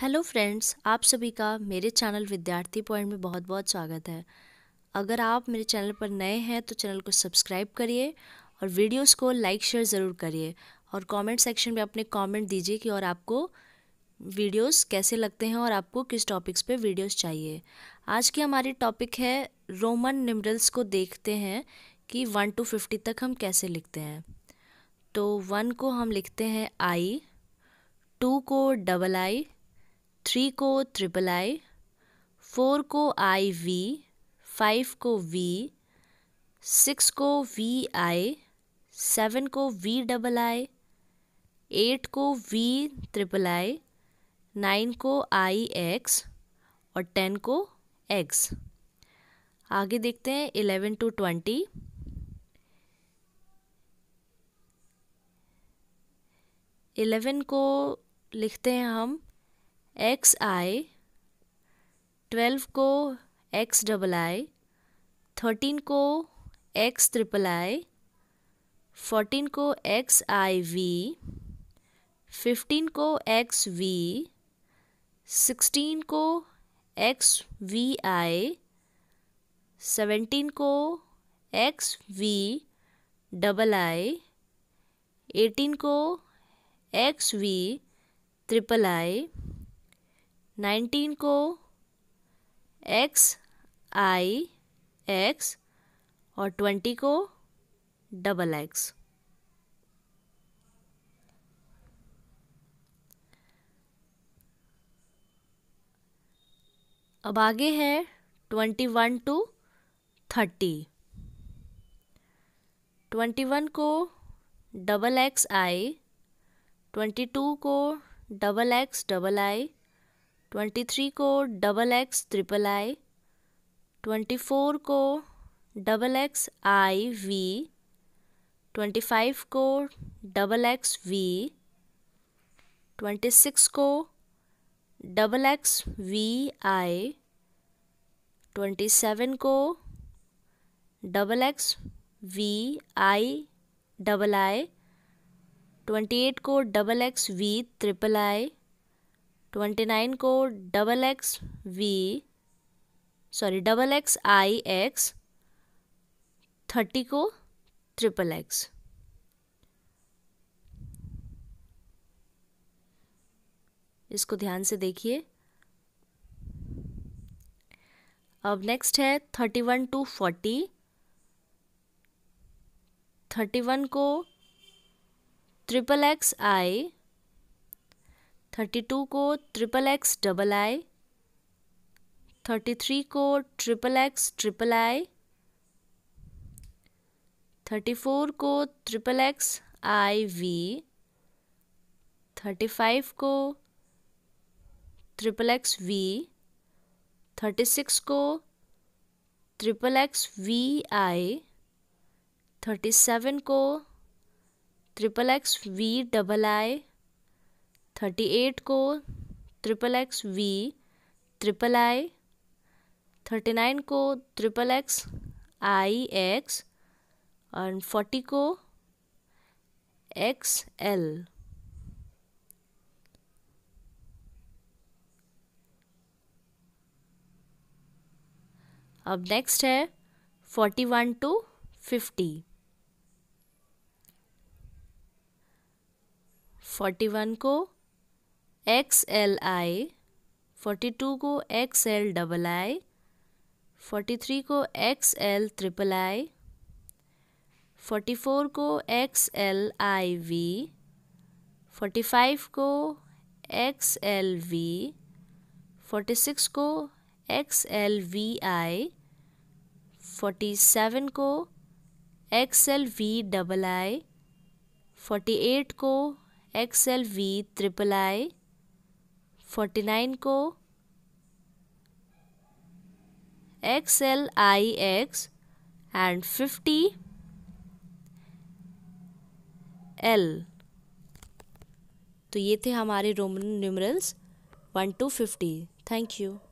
hello friends आप सभी का मेरे चैनल विद्यार्थी पॉइंट में बहुत बहुत स्वागत है अगर आप मेरे चैनल पर नए हैं तो चैनल को सब्सक्राइब करिए और वीडियोस को लाइक शेयर ज़रूर करिए और कमेंट सेक्शन में अपने कमेंट दीजिए कि और आपको वीडियोस कैसे लगते हैं और आपको किस टॉपिक्स पे वीडियोस चाहिए आज की हमारी टॉपिक है रोमन निमरल्स को देखते हैं कि वन टू फिफ्टी तक हम कैसे लिखते हैं तो वन को हम लिखते हैं आई टू को डबल आई थ्री को ट्रिपल आई फोर को आई वी फाइव को वी सिक्स को वी आई सेवन को वी डबल आई एट को वी ट्रिपल आई नाइन को आई एक्स और टेन को एक्स आगे देखते हैं इलेवन टू ट्वेंटी इलेवन को लिखते हैं हम एक्स आई ट्वेल्व को एक्स डबल आई थर्टीन को एक्स ट्रिपल आई फोर्टीन को एक्स आई वी फिफ्टीन को एक्स वी सिक्सटीन को एक्स वी आई सेवेंटीन को X V double I eighteen को X V triple I nineteen को X I X और twenty को double X अब आगे है twenty one to thirty twenty one को double X I twenty two को double x double I twenty three को double X triple I twenty four को double X I V twenty five को double X V twenty six को double X V I twenty seven को double X V I double I twenty eight को double X V triple I twenty nine को double X V sorry double X I X thirty को triple X इसको ध्यान से देखिए अब next है thirty one two forty thirty one को triple X I thirty two को triple X double I thirty three को triple X triple I thirty four को triple X I V thirty five को triple X V thirty six को triple X V I thirty seven को triple X V double I thirty eight को triple X V triple I thirty nine को triple X I X और forty को X L अब next है forty one to fifty forty one को X L I forty two को X L double I forty three को X L triple I forty four को X L I V forty five को X L V forty six को X L V I forty seven को X L V double I forty eight को X L V triple I forty nine को X L I x and fifty L तो ये थे हमारे Roman numerals one to fifty thank you